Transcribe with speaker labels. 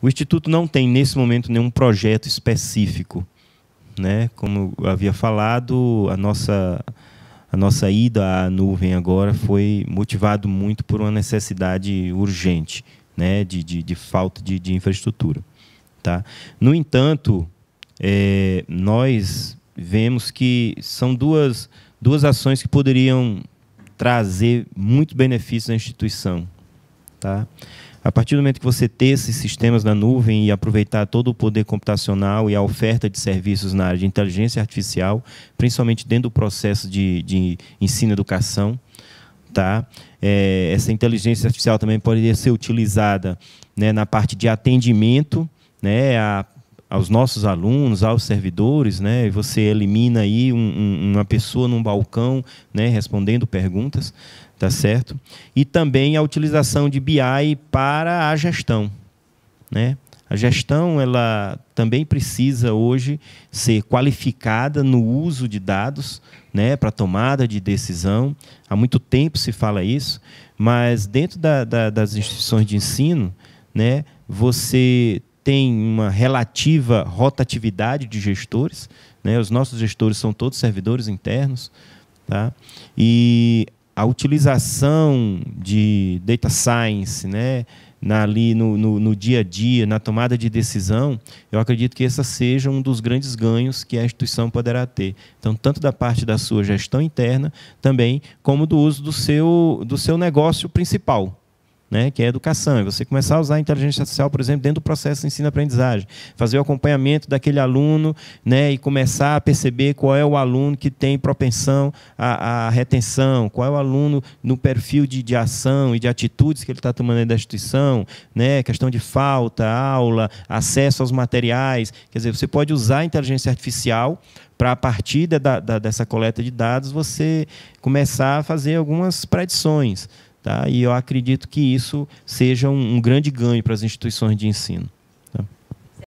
Speaker 1: O Instituto não tem, nesse momento, nenhum projeto específico. Né? Como eu havia falado, a nossa, a nossa ida à nuvem agora foi motivado muito por uma necessidade urgente né? de, de, de falta de, de infraestrutura. Tá? No entanto, é, nós vemos que são duas, duas ações que poderiam trazer muito benefício à instituição. Tá? A partir do momento que você ter esses sistemas na nuvem e aproveitar todo o poder computacional e a oferta de serviços na área de inteligência artificial, principalmente dentro do processo de, de ensino e educação, tá? É, essa inteligência artificial também poderia ser utilizada né, na parte de atendimento, né, a aos nossos alunos, aos servidores, né? Você elimina aí um, um, uma pessoa num balcão, né? Respondendo perguntas, tá certo? E também a utilização de BI para a gestão, né? A gestão ela também precisa hoje ser qualificada no uso de dados, né, para tomada de decisão. Há muito tempo se fala isso, mas dentro da, da, das instituições de ensino, né, você tem uma relativa rotatividade de gestores. Né? Os nossos gestores são todos servidores internos. Tá? E a utilização de data science né? Na, ali no, no, no, dia a dia, na tomada de decisão, eu acredito que esse seja um dos grandes ganhos que a instituição poderá ter. Então, tanto da parte da sua gestão interna, também, como do uso do seu, do seu negócio principal né, que é a educação. E é você começar a usar a inteligência artificial, por exemplo, dentro do processo de ensino-aprendizagem. Fazer o acompanhamento daquele aluno né, e começar a perceber qual é o aluno que tem propensão à, à retenção, qual é o aluno no perfil de, de ação e de atitudes que ele está tomando dentro da instituição, né, questão de falta, aula, acesso aos materiais. Quer dizer, você pode usar a inteligência artificial para a partir da, da, dessa coleta de dados você começar a fazer algumas predições. Tá? E eu acredito que isso seja um, um grande ganho para as instituições de ensino.